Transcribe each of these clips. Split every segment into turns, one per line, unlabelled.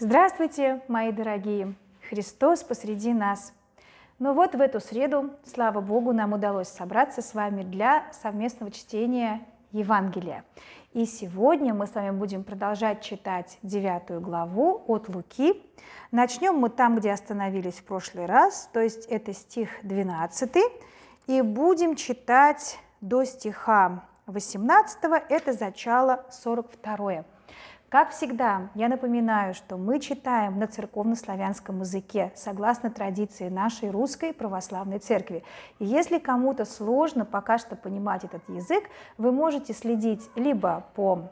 Здравствуйте, мои дорогие! Христос посреди нас. Ну вот в эту среду, слава Богу, нам удалось собраться с вами для совместного чтения Евангелия. И сегодня мы с вами будем продолжать читать девятую главу от Луки. Начнем мы там, где остановились в прошлый раз, то есть это стих 12, и будем читать до стиха 18, это зачало 42. Как всегда, я напоминаю, что мы читаем на церковнославянском языке, согласно традиции нашей русской православной церкви. И если кому-то сложно пока что понимать этот язык, вы можете следить либо по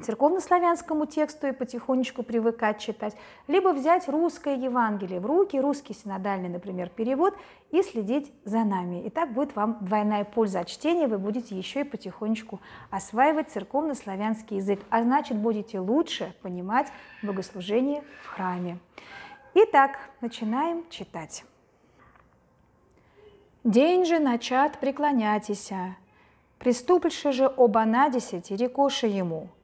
церковнославянскому тексту и потихонечку привыкать читать, либо взять русское Евангелие в руки, русский синодальный, например, перевод, и следить за нами. И так будет вам двойная польза от чтения, вы будете еще и потихонечку осваивать церковнославянский язык, а значит будете лучше понимать богослужение в храме. Итак, начинаем читать. День же начат преклонятися, приступльше же оба надесяти, рекоши ему –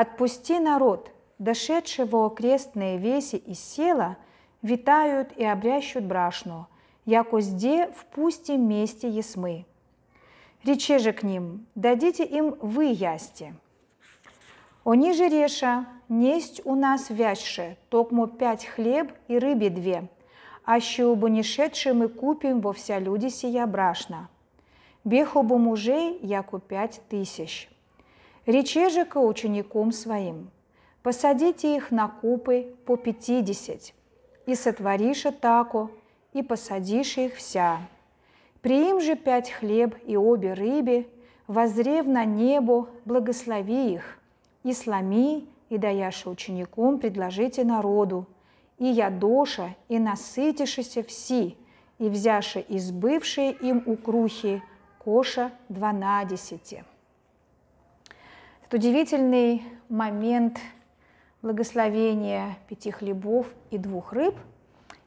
Отпусти народ, дошедшего окрестные веси и села, витают и обрящут брашну, яко зде в пусти месте есмы. Рече же к ним, дадите им вы ясти. Они же реша, несть у нас вяще, токмо пять хлеб и рыбе две, а щеубу не шедше мы купим во вся люди сия брашна. Бехобу мужей, яку пять тысяч. Рече же к ученикам своим, посадите их на купы по пятидесять, и сотворише тако, и посадишь их вся. Приим же пять хлеб и обе рыбе, возрев на небо, благослови их, и сломи, и даяши учеником предложите народу, и ядоша, и насытишися все, и взяши избывшие им укрухи, коша дванадесяти» этот удивительный момент благословения пяти хлебов и двух рыб.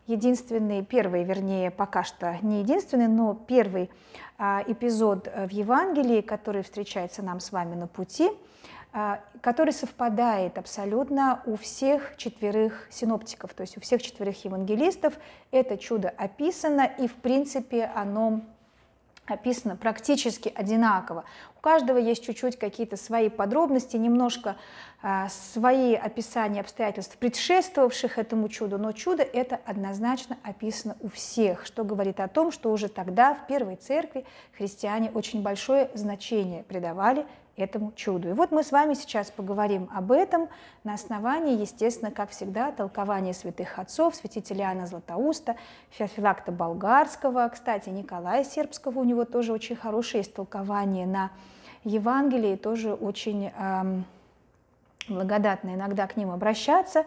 Единственный, первый, вернее, пока что не единственный, но первый а, эпизод в Евангелии, который встречается нам с вами на пути, а, который совпадает абсолютно у всех четверых синоптиков, то есть у всех четверых евангелистов. Это чудо описано, и, в принципе, оно описано практически одинаково. У каждого есть чуть-чуть какие-то свои подробности, немножко э, свои описания обстоятельств, предшествовавших этому чуду, но чудо это однозначно описано у всех, что говорит о том, что уже тогда в первой церкви христиане очень большое значение придавали этому чуду. И вот мы с вами сейчас поговорим об этом на основании, естественно, как всегда, толкования святых отцов, святителя Иоанна Златоуста, Феофилакта Болгарского, кстати, Николая Сербского, у него тоже очень хорошее истолкование на Евангелии, тоже очень эм, благодатно иногда к ним обращаться.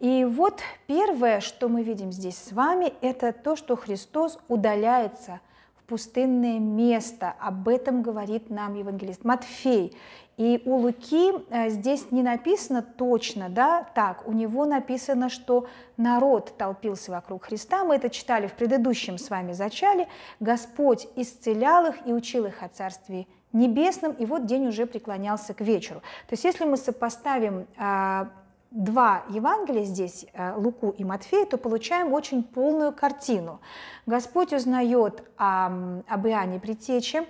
И вот первое, что мы видим здесь с вами, это то, что Христос удаляется – пустынное место. Об этом говорит нам евангелист Матфей. И у Луки э, здесь не написано точно, да, так, у него написано, что народ толпился вокруг Христа, мы это читали в предыдущем с вами зачале, Господь исцелял их и учил их о Царстве небесном, и вот день уже преклонялся к вечеру. То есть если мы сопоставим а, два Евангелия здесь, э, Луку и Матфея, то получаем очень полную картину. Господь узнает о, об Иоанне Притече,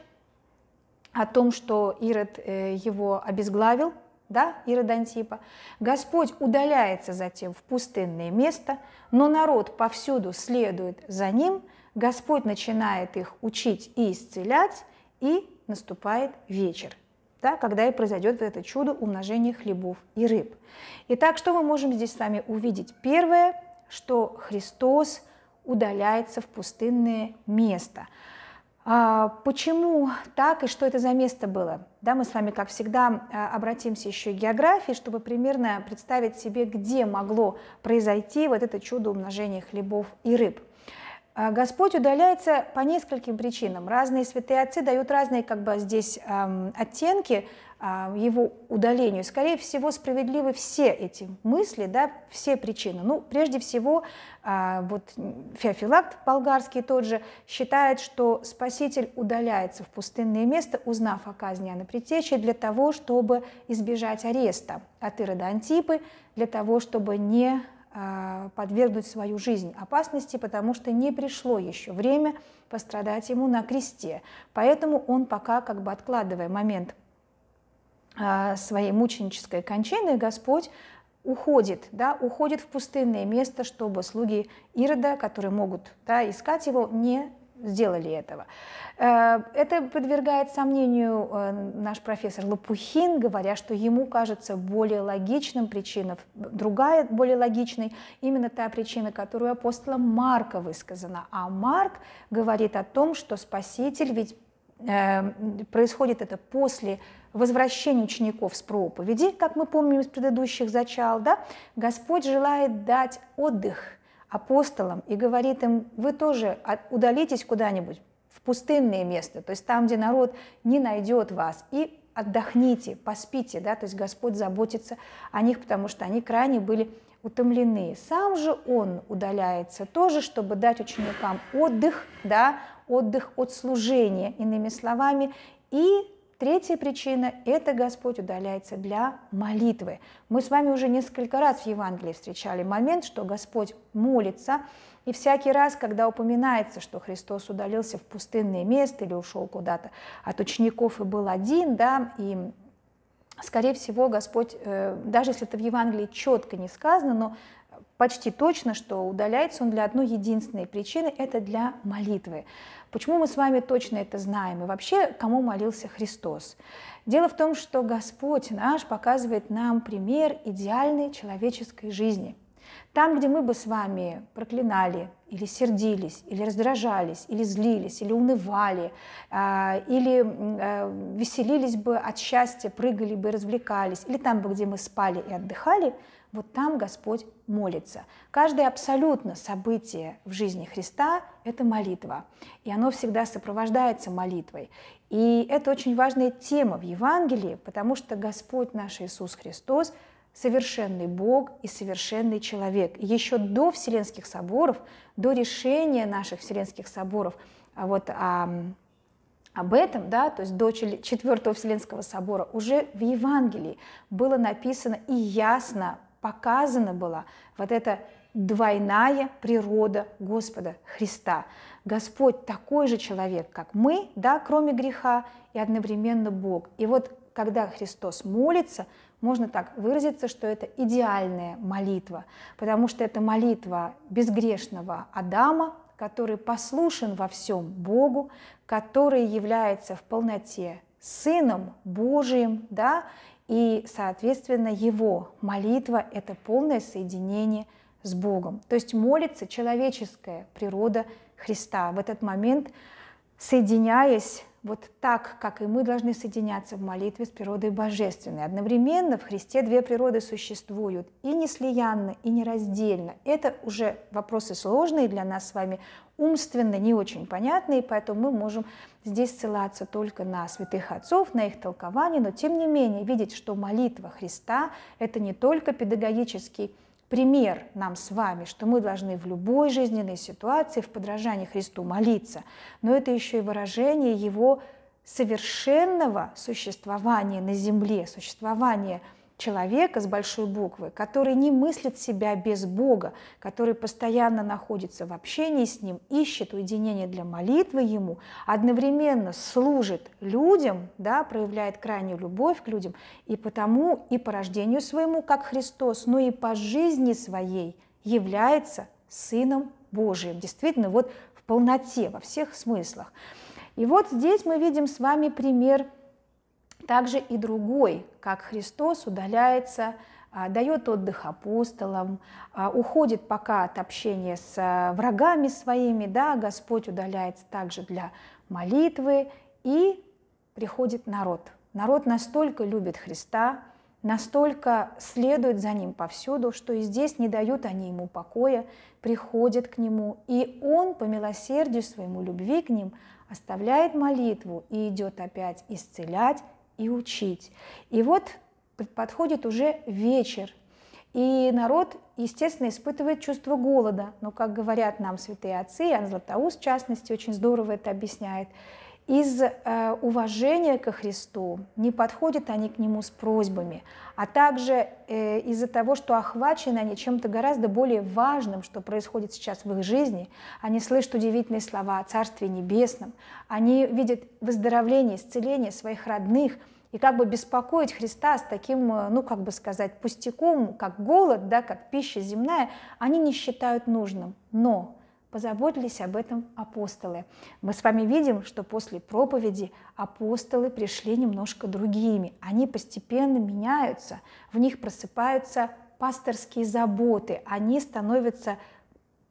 о том, что Ирод э, его обезглавил, да, Ирод Антипа. Господь удаляется затем в пустынное место, но народ повсюду следует за ним, Господь начинает их учить и исцелять, и наступает вечер да, когда и произойдет вот это чудо умножения хлебов и рыб. Итак, что мы можем здесь с вами увидеть? Первое, что Христос удаляется в пустынное место. А, почему так и что это за место было? Да, мы с вами, как всегда, а, обратимся еще к географии, чтобы примерно представить себе, где могло произойти вот это чудо умножения хлебов и рыб. А, Господь удаляется по нескольким причинам. Разные святые отцы дают разные как бы здесь эм, оттенки э, его удалению. Скорее всего, справедливы все эти мысли, да, все причины. Ну, прежде всего, э, вот Феофилакт болгарский тот же считает, что Спаситель удаляется в пустынное место, узнав о казни Анапритечи, для того, чтобы избежать ареста от Ирода Антипы, для того, чтобы не а, подвергнуть свою жизнь опасности, потому что не пришло еще время пострадать ему на кресте. Поэтому он пока, как бы откладывая момент а, своей мученической кончины, Господь уходит, да, уходит в пустынное место, чтобы слуги Ирода, которые могут да, искать его, не сделали этого. Э, это подвергает сомнению э, наш профессор Лопухин, говоря, что ему кажется более логичным причина, другая более логичной, именно та причина, которую апостола Марка высказана. А Марк говорит о том, что Спаситель ведь э, происходит это после возвращения учеников с проповеди, как мы помним из предыдущих зачал, да, Господь желает дать отдых – апостолам и говорит им, вы тоже удалитесь куда-нибудь в пустынные места, то есть там, где народ не найдет вас, и отдохните, поспите, да, то есть Господь заботится о них, потому что они крайне были утомлены. Сам же он удаляется тоже, чтобы дать ученикам отдых, да, отдых от служения, иными словами, и Третья причина – это Господь удаляется для молитвы. Мы с вами уже несколько раз в Евангелии встречали момент, что Господь молится, и всякий раз, когда упоминается, что Христос удалился в пустынное место или ушел куда-то а от учеников и был один, да, и Скорее всего, Господь, э, даже если это в Евангелии четко не сказано, но почти точно, что удаляется он для одной единственной причины – это для молитвы. Почему мы с вами точно это знаем и вообще, кому молился Христос? Дело в том, что Господь наш показывает нам пример идеальной человеческой жизни. Там, где мы бы с вами проклинали, или сердились, или раздражались, или злились, или унывали, а, или а, веселились бы от счастья, прыгали бы, развлекались, или там бы, где мы спали и отдыхали, вот там Господь молится. Каждое абсолютно событие в жизни Христа – это молитва, и оно всегда сопровождается молитвой. И это очень важная тема в Евангелии, потому что Господь наш Иисус Христос – совершенный Бог и совершенный человек. И еще до Вселенских соборов, до решения наших Вселенских соборов а вот, о об этом, да, то есть до Четвертого Вселенского собора, уже в Евангелии было написано и ясно показана была вот эта двойная природа Господа Христа. Господь такой же человек, как мы, да, кроме греха, и одновременно Бог. И вот когда Христос молится, можно так выразиться, что это идеальная молитва, потому что это молитва безгрешного Адама, который послушен во всем Богу, который является в полноте Сыном Божиим, да, и, соответственно, его молитва – это полное соединение с Богом. То есть молится человеческая природа Христа. В этот момент, соединяясь вот так, как и мы должны соединяться в молитве с природой божественной. Одновременно в Христе две природы существуют, и не неслиянно, и не раздельно. Это уже вопросы сложные для нас с вами, умственно не очень понятные, поэтому мы можем здесь ссылаться только на святых отцов, на их толкование, но тем не менее видеть, что молитва Христа – это не только педагогический пример нам с вами, что мы должны в любой жизненной ситуации в подражании Христу молиться, но это еще и выражение Его совершенного существования на земле, существования – человека с большой буквы, который не мыслит себя без Бога, который постоянно находится в общении с Ним, ищет уединение для молитвы Ему, одновременно служит людям, да, проявляет крайнюю любовь к людям, и потому и по рождению своему, как Христос, но и по жизни своей является Сыном Божиим. Действительно, вот в полноте, во всех смыслах. И вот здесь мы видим с вами пример – также и другой, как Христос, удаляется, а, дает отдых апостолам, а, уходит пока от общения с а, врагами своими, да, Господь удаляется также для молитвы, и приходит народ. Народ настолько любит Христа, настолько следует за ним повсюду, что и здесь не дают они ему покоя, приходят к нему, и он по милосердию своему любви к ним оставляет молитву и идет опять исцелять, и учить. И вот подходит уже вечер, и народ, естественно, испытывает чувство голода. Но, как говорят нам святые отцы, Иоанн Златоуст, в частности, очень здорово это объясняет, из э, уважения ко Христу не подходят они к Нему с просьбами, а также э, из-за того, что охвачены они чем-то гораздо более важным, что происходит сейчас в их жизни, они слышат удивительные слова о Царстве Небесном, они видят выздоровление, исцеление своих родных, и как бы беспокоить Христа с таким, э, ну, как бы сказать, пустяком, как голод, да, как пища земная, они не считают нужным. Но позаботились об этом апостолы. Мы с вами видим, что после проповеди апостолы пришли немножко другими. Они постепенно меняются, в них просыпаются пасторские заботы, они становятся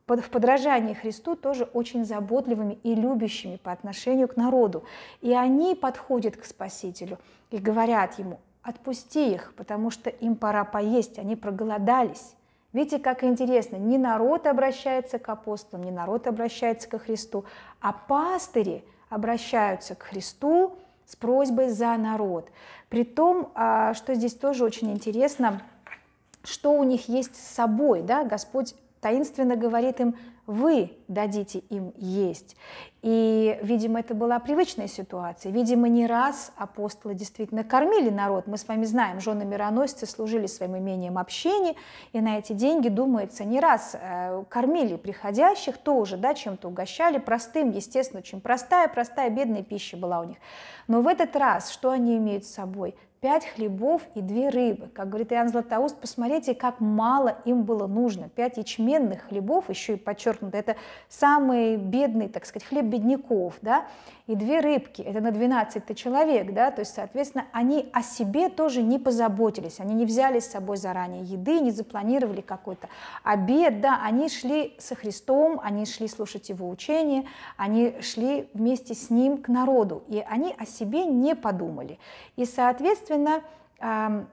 в подражании Христу тоже очень заботливыми и любящими по отношению к народу. И они подходят к Спасителю и говорят ему, отпусти их, потому что им пора поесть, они проголодались. Видите, как интересно, не народ обращается к апостолам, не народ обращается ко Христу, а пастыри обращаются к Христу с просьбой за народ. При том, а, что здесь тоже очень интересно, что у них есть с собой, да, Господь таинственно говорит им, вы дадите им есть. И, видимо, это была привычная ситуация. Видимо, не раз апостолы действительно кормили народ. Мы с вами знаем, жены мироносцы служили своим имением общения, и на эти деньги, думается, не раз э, кормили приходящих тоже, да, чем-то угощали, простым, естественно, очень простая, простая, бедная пища была у них. Но в этот раз что они имеют с собой? пять хлебов и две рыбы. Как говорит Иоанн Златоуст, посмотрите, как мало им было нужно. Пять ячменных хлебов, еще и подчеркнуто, это самый бедный, так сказать, хлеб бедняков, да, и две рыбки, это на 12 человек, да, то есть, соответственно, они о себе тоже не позаботились, они не взяли с собой заранее еды, не запланировали какой-то обед, да, они шли со Христом, они шли слушать его учение, они шли вместе с ним к народу, и они о себе не подумали. И, соответственно, Соответственно,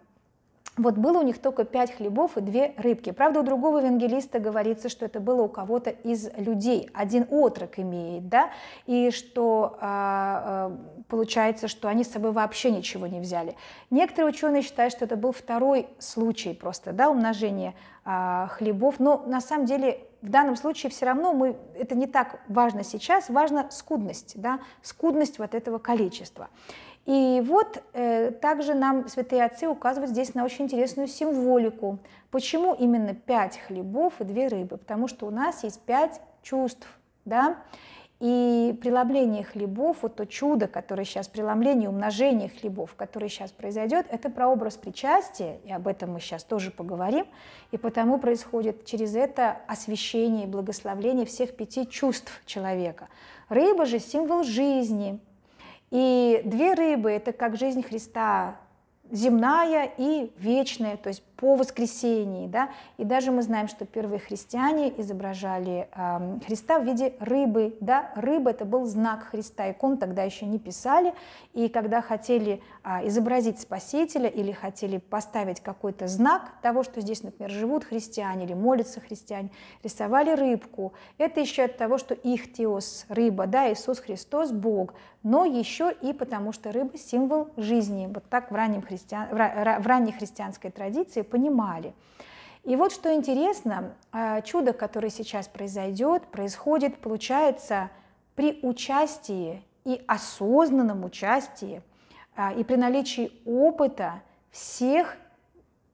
вот было у них только пять хлебов и две рыбки. Правда, у другого евангелиста говорится, что это было у кого-то из людей. Один отрок имеет, да, и что а, а, получается, что они с собой вообще ничего не взяли. Некоторые ученые считают, что это был второй случай просто, да, умножение а, хлебов. Но на самом деле в данном случае все равно мы, это не так важно сейчас, важна скудность, да, скудность вот этого количества. И вот э, также нам святые отцы указывают здесь на очень интересную символику. Почему именно пять хлебов и две рыбы? Потому что у нас есть пять чувств, да, и преломление хлебов, вот то чудо, которое сейчас, преломление, умножение хлебов, которое сейчас произойдет, это про образ причастия, и об этом мы сейчас тоже поговорим, и потому происходит через это освящение и благословление всех пяти чувств человека. Рыба же символ жизни, и две рыбы – это как жизнь Христа, земная и вечная, то есть по воскресении, да, и даже мы знаем, что первые христиане изображали э, Христа в виде рыбы, да, рыба это был знак Христа, икон тогда еще не писали, и когда хотели э, изобразить Спасителя или хотели поставить какой-то знак того, что здесь, например, живут христиане или молятся христиане, рисовали рыбку. Это еще от того, что их теос рыба, да, Иисус Христос Бог, но еще и потому, что рыба символ жизни. Вот так в, раннем христиан... в ранней христианской традиции понимали. И вот что интересно, э, чудо, которое сейчас произойдет, происходит, получается, при участии и осознанном участии э, и при наличии опыта всех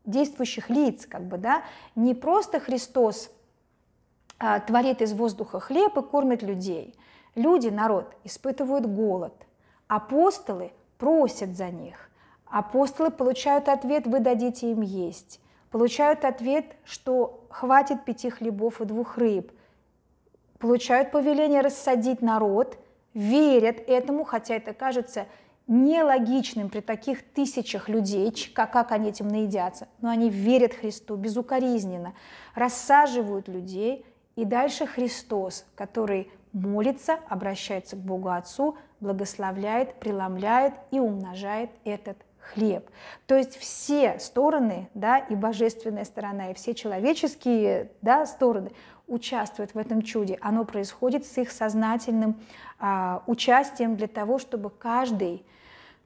действующих лиц, как бы, да, не просто Христос э, творит из воздуха хлеб и кормит людей. Люди, народ, испытывают голод. Апостолы просят за них. Апостолы получают ответ, вы дадите им есть. Получают ответ, что хватит пяти хлебов и двух рыб. Получают повеление рассадить народ, верят этому, хотя это кажется нелогичным при таких тысячах людей, как, как они этим наедятся, но они верят Христу безукоризненно, рассаживают людей, и дальше Христос, который молится, обращается к Богу Отцу, благословляет, преломляет и умножает этот хлеб. То есть все стороны, да, и божественная сторона, и все человеческие, да, стороны участвуют в этом чуде. Оно происходит с их сознательным а, участием для того, чтобы каждый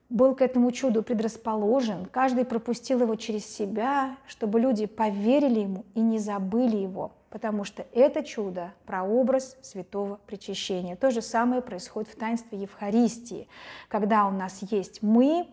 был к этому чуду предрасположен, каждый пропустил его через себя, чтобы люди поверили ему и не забыли его, потому что это чудо – про образ святого причащения. То же самое происходит в таинстве Евхаристии, когда у нас есть мы,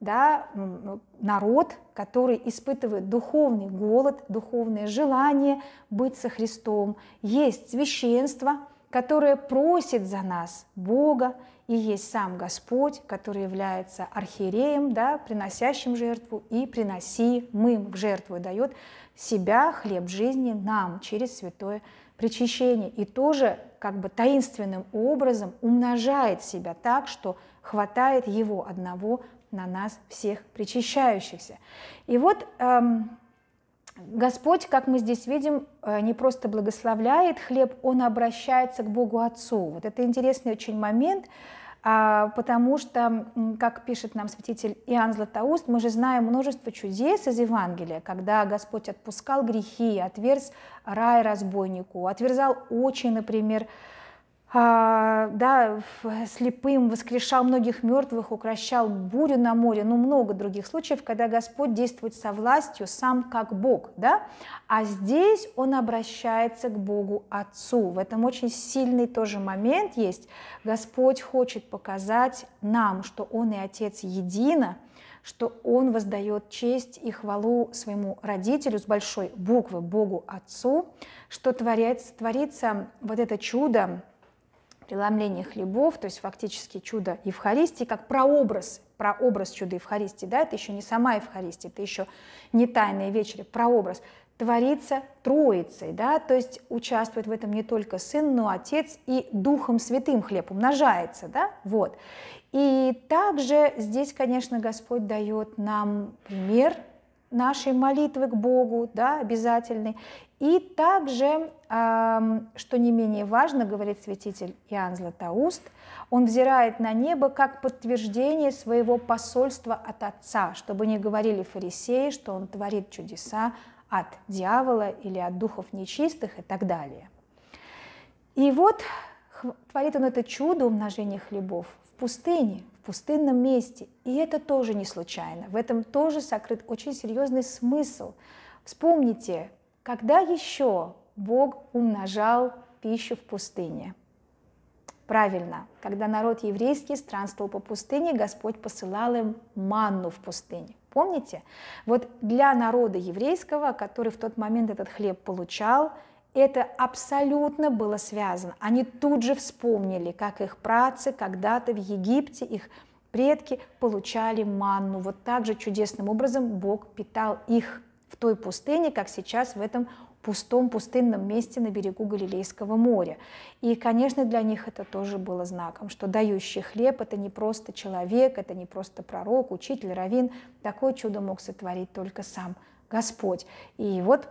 да, ну, ну, народ, который испытывает духовный голод, духовное желание быть со Христом. Есть священство, которое просит за нас Бога, и есть сам Господь, который является архиереем, да, приносящим жертву, и приноси мы в жертву, дает себя, хлеб жизни нам через святое причащение. И тоже как бы таинственным образом умножает себя так, что хватает его одного на нас всех причащающихся. И вот эм, Господь, как мы здесь видим, э, не просто благословляет хлеб, Он обращается к Богу Отцу. Вот это интересный очень момент, а, потому что, как пишет нам святитель Иоанн Златоуст, мы же знаем множество чудес из Евангелия, когда Господь отпускал грехи, отверз рай разбойнику, отверзал очи, например, а, да, слепым, воскрешал многих мертвых, укращал бурю на море, ну много других случаев, когда Господь действует со властью сам как Бог, да, а здесь он обращается к Богу Отцу. В этом очень сильный тоже момент есть. Господь хочет показать нам, что Он и Отец едино, что Он воздает честь и хвалу своему родителю с большой буквы Богу Отцу, что творится, творится вот это чудо, преломление хлебов, то есть фактически чудо Евхаристии, как прообраз, прообраз чуда Евхаристии, да, это еще не сама Евхаристия, это еще не тайные вечери, прообраз, творится Троицей, да, то есть участвует в этом не только Сын, но Отец и Духом Святым хлеб умножается, да, вот. И также здесь, конечно, Господь дает нам пример – нашей молитвы к Богу, да, обязательной. И также, что не менее важно, говорит святитель Иоанн Златоуст, он взирает на небо как подтверждение своего посольства от Отца, чтобы не говорили фарисеи, что он творит чудеса от дьявола или от духов нечистых и так далее. И вот творит он это чудо умножения хлебов в пустыне, пустынном месте. И это тоже не случайно. В этом тоже сокрыт очень серьезный смысл. Вспомните, когда еще Бог умножал пищу в пустыне? Правильно, когда народ еврейский странствовал по пустыне, Господь посылал им манну в пустыне. Помните? Вот для народа еврейского, который в тот момент этот хлеб получал, это абсолютно было связано. Они тут же вспомнили, как их працы когда-то в Египте, их предки получали манну. Вот так же чудесным образом Бог питал их в той пустыне, как сейчас в этом пустом пустынном месте на берегу Галилейского моря. И, конечно, для них это тоже было знаком, что дающий хлеб – это не просто человек, это не просто пророк, учитель, раввин. Такое чудо мог сотворить только сам Господь. И вот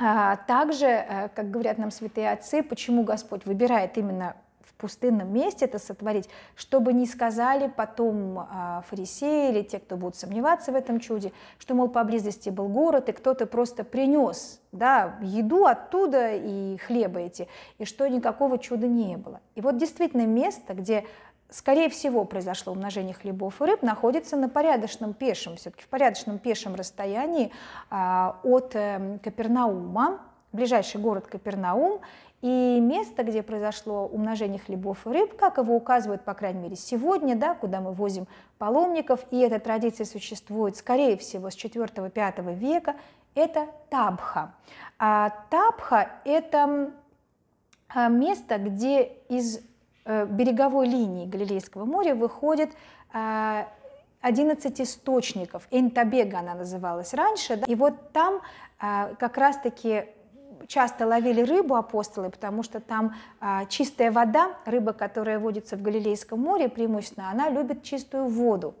а также, э, как говорят нам святые отцы, почему Господь выбирает именно в пустынном месте это сотворить, чтобы не сказали потом а, фарисеи или те, кто будут сомневаться в этом чуде, что, мол, поблизости был город, и кто-то просто принес да, еду оттуда и хлеба эти, и что никакого чуда не было. И вот действительно место, где скорее всего, произошло умножение хлебов и рыб, находится на порядочном пешем, все-таки в порядочном пешем расстоянии а, от э, Капернаума, ближайший город Капернаум, и место, где произошло умножение хлебов и рыб, как его указывают, по крайней мере, сегодня, да, куда мы возим паломников, и эта традиция существует, скорее всего, с 4-5 века, это Табха. А Табха – это а, место, где из Э, береговой линии Галилейского моря выходит 11 э, источников. Энтабега она называлась раньше. Да? И вот там э, как раз-таки часто ловили рыбу апостолы, потому что там чистая вода, рыба, которая водится в Галилейском море преимущественно, она любит чистую воду.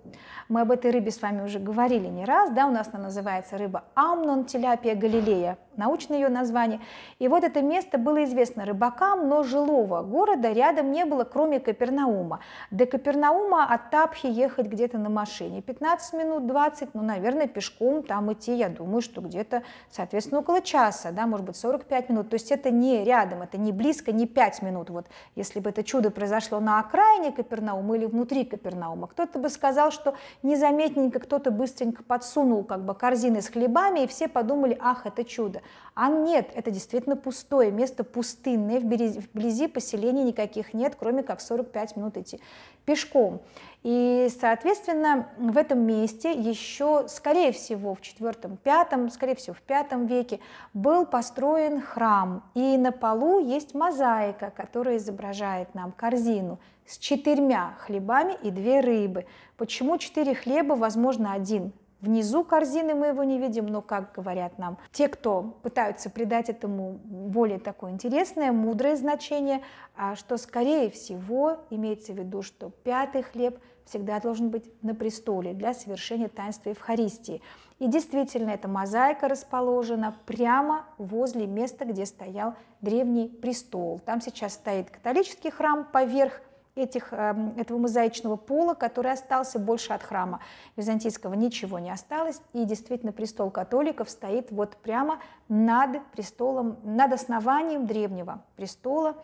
Мы об этой рыбе с вами уже говорили не раз, да, у нас она называется рыба амнон, теляпия галилея, научное ее название. И вот это место было известно рыбакам, но жилого города рядом не было, кроме Капернаума. До Капернаума от Тапхи ехать где-то на машине 15 минут 20, ну, наверное, пешком там идти, я думаю, что где-то, соответственно, около часа, да, может быть, 45 минут. То есть это не рядом, это не близко, не 5 минут. Вот если бы это чудо произошло на окраине Капернаума или внутри Капернаума, кто-то бы сказал, что незаметненько кто-то быстренько подсунул как бы корзины с хлебами, и все подумали, ах, это чудо. А нет, это действительно пустое место, пустынное, вблизи, поселений никаких нет, кроме как 45 минут идти пешком. И, соответственно, в этом месте еще, скорее всего, в IV-V, скорее всего, в V веке был построен храм, и на полу есть мозаика, которая изображает нам корзину с четырьмя хлебами и две рыбы. Почему четыре хлеба, возможно, один внизу корзины, мы его не видим, но, как говорят нам те, кто пытаются придать этому более такое интересное, мудрое значение, а что, скорее всего, имеется в виду, что пятый хлеб всегда должен быть на престоле для совершения таинства Евхаристии. И действительно, эта мозаика расположена прямо возле места, где стоял древний престол. Там сейчас стоит католический храм поверх этих, эм, этого мозаичного пола, который остался больше от храма византийского, ничего не осталось. И действительно престол католиков стоит вот прямо над престолом, над основанием древнего престола.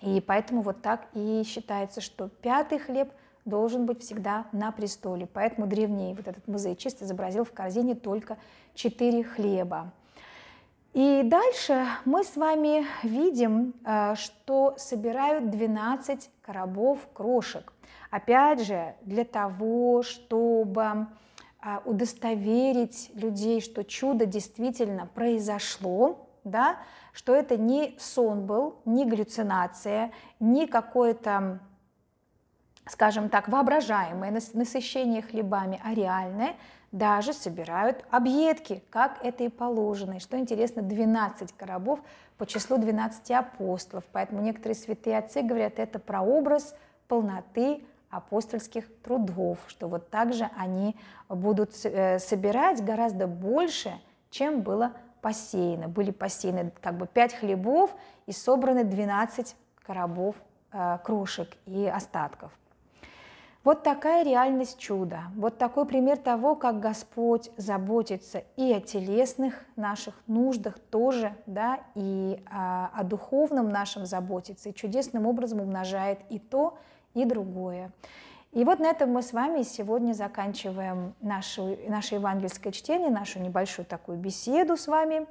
И поэтому вот так и считается, что пятый хлеб должен быть всегда на престоле. Поэтому древний вот этот мозаичист изобразил в корзине только четыре хлеба. И дальше мы с вами видим, э, что собирают 12 коробов крошек. Опять же, для того, чтобы э, удостоверить людей, что чудо действительно произошло, да, что это не сон был, не галлюцинация, не какое-то, скажем так, воображаемое насыщение хлебами, а реальное – даже собирают объедки, как это и положено. И что интересно, 12 коробов по числу 12 апостолов. Поэтому некоторые святые отцы говорят, это прообраз полноты апостольских трудов, что вот так же они будут э, собирать гораздо больше, чем было посеяно. Были посеяны как бы 5 хлебов и собраны 12 коробов э, крошек и остатков. Вот такая реальность чуда, вот такой пример того, как Господь заботится и о телесных наших нуждах тоже, да, и а, о духовном нашем заботится, и чудесным образом умножает и то, и другое. И вот на этом мы с вами сегодня заканчиваем нашу, наше евангельское чтение, нашу небольшую такую беседу с вами.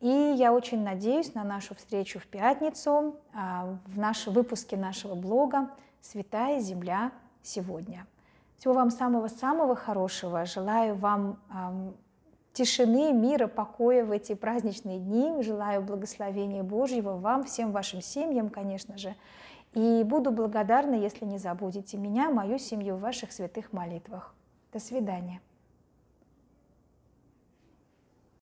И я очень надеюсь на нашу встречу в пятницу а, в нашем выпуске нашего блога «Святая земля сегодня. Всего вам самого-самого хорошего. Желаю вам эм, тишины, мира, покоя в эти праздничные дни. Желаю благословения Божьего вам, всем вашим семьям, конечно же. И буду благодарна, если не забудете меня, мою семью в ваших святых молитвах. До свидания.